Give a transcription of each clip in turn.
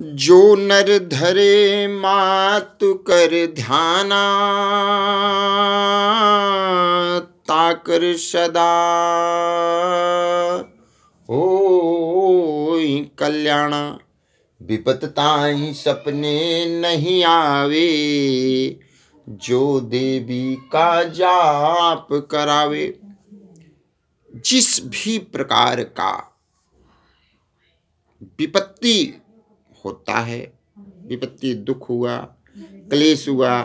जो नर धरे मातु कर ध्याना ताकर सदा हो कल्याण विपतता ही सपने नहीं आवे जो देवी का जाप करावे जिस भी प्रकार का विपत्ति होता है विपत्ति दुख हुआ क्लेश हुआ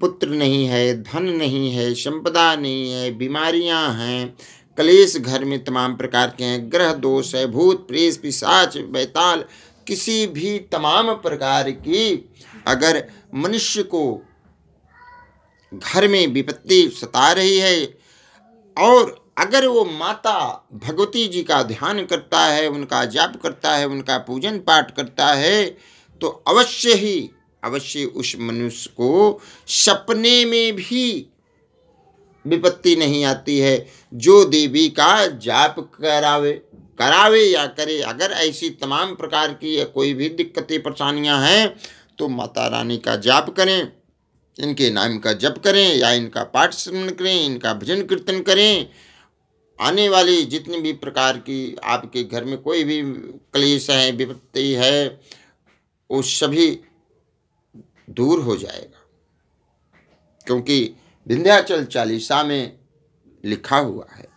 पुत्र नहीं है धन नहीं है संपदा नहीं है बीमारियां हैं क्लेश घर में तमाम प्रकार के हैं ग्रह दोष है भूत प्रेस पिशाच बैताल किसी भी तमाम प्रकार की अगर मनुष्य को घर में विपत्ति सता रही है और अगर वो माता भगवती जी का ध्यान करता है उनका जाप करता है उनका पूजन पाठ करता है तो अवश्य ही अवश्य उस मनुष्य को सपने में भी विपत्ति नहीं आती है जो देवी का जाप करावे करावे या करे अगर ऐसी तमाम प्रकार की या कोई भी दिक्कतें परेशानियां हैं तो माता रानी का जाप करें इनके नाम का जप करें या इनका पाठ श्रवण करें इनका भजन कीर्तन करें आने वाली जितनी भी प्रकार की आपके घर में कोई भी क्लेश है विपत्ति है वो सभी दूर हो जाएगा क्योंकि विंध्याचल चालीसा में लिखा हुआ है